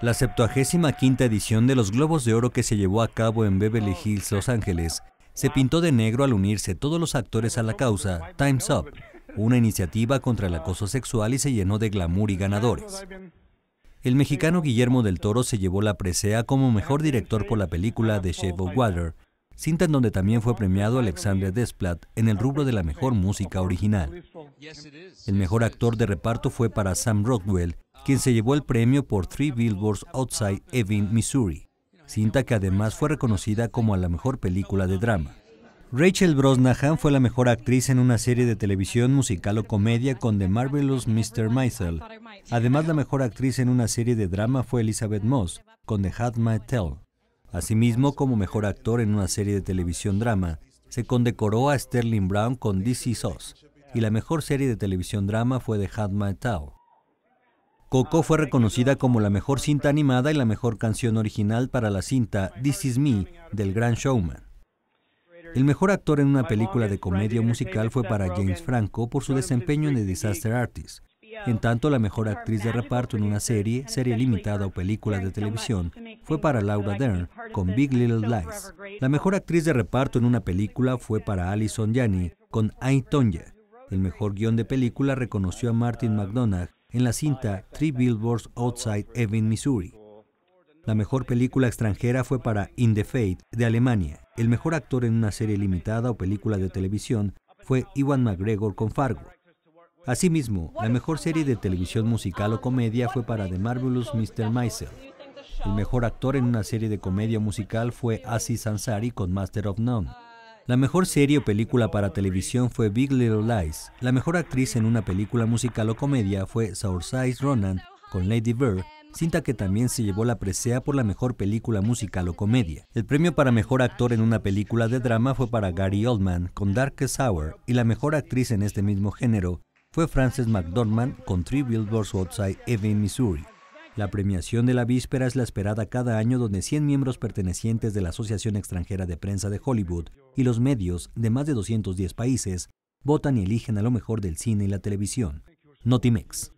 La 75 edición de los Globos de Oro que se llevó a cabo en Beverly Hills, Los Ángeles, se pintó de negro al unirse todos los actores a la causa Time's Up, una iniciativa contra el acoso sexual y se llenó de glamour y ganadores. El mexicano Guillermo del Toro se llevó la presea como mejor director por la película The Shape of Water, cinta en donde también fue premiado Alexander Desplat en el rubro de la mejor música original. El mejor actor de reparto fue para Sam Rockwell, quien se llevó el premio por Three Billboards Outside Ebbing, Missouri, cinta que además fue reconocida como la mejor película de drama. Rachel Brosnahan fue la mejor actriz en una serie de televisión musical o comedia con The Marvelous Mr. Maisel. Además, la mejor actriz en una serie de drama fue Elizabeth Moss con The Hat My Tell. Asimismo, como mejor actor en una serie de televisión drama, se condecoró a Sterling Brown con This Is Us. Y la mejor serie de televisión drama fue The Hat My Tell. Coco fue reconocida como la mejor cinta animada y la mejor canción original para la cinta This Is Me del Gran Showman. El mejor actor en una película de comedia musical fue para James Franco por su desempeño en The Disaster Artist. En tanto, la mejor actriz de reparto en una serie, serie limitada o película de televisión fue para Laura Dern con Big Little Lies. La mejor actriz de reparto en una película fue para Alison Janney con Ain Tonya. El mejor guión de película reconoció a Martin McDonagh en la cinta Three Billboards Outside Ebbing, Missouri. La mejor película extranjera fue para In the Fate de Alemania. El mejor actor en una serie limitada o película de televisión fue Iwan McGregor con Fargo. Asimismo, la mejor serie de televisión musical o comedia fue para The Marvelous Mr. Maisel. El mejor actor en una serie de comedia musical fue Aziz Ansari con Master of None. La mejor serie o película para televisión fue Big Little Lies. La mejor actriz en una película musical o comedia fue Saoirse Ronan con Lady Bird, cinta que también se llevó la presea por la mejor película musical o comedia. El premio para mejor actor en una película de drama fue para Gary Oldman con Darkest Hour y la mejor actriz en este mismo género fue Frances McDormand con Three Billboards Outside Ebbing, Missouri. La premiación de la víspera es la esperada cada año donde 100 miembros pertenecientes de la Asociación Extranjera de Prensa de Hollywood y los medios de más de 210 países votan y eligen a lo mejor del cine y la televisión. Notimex.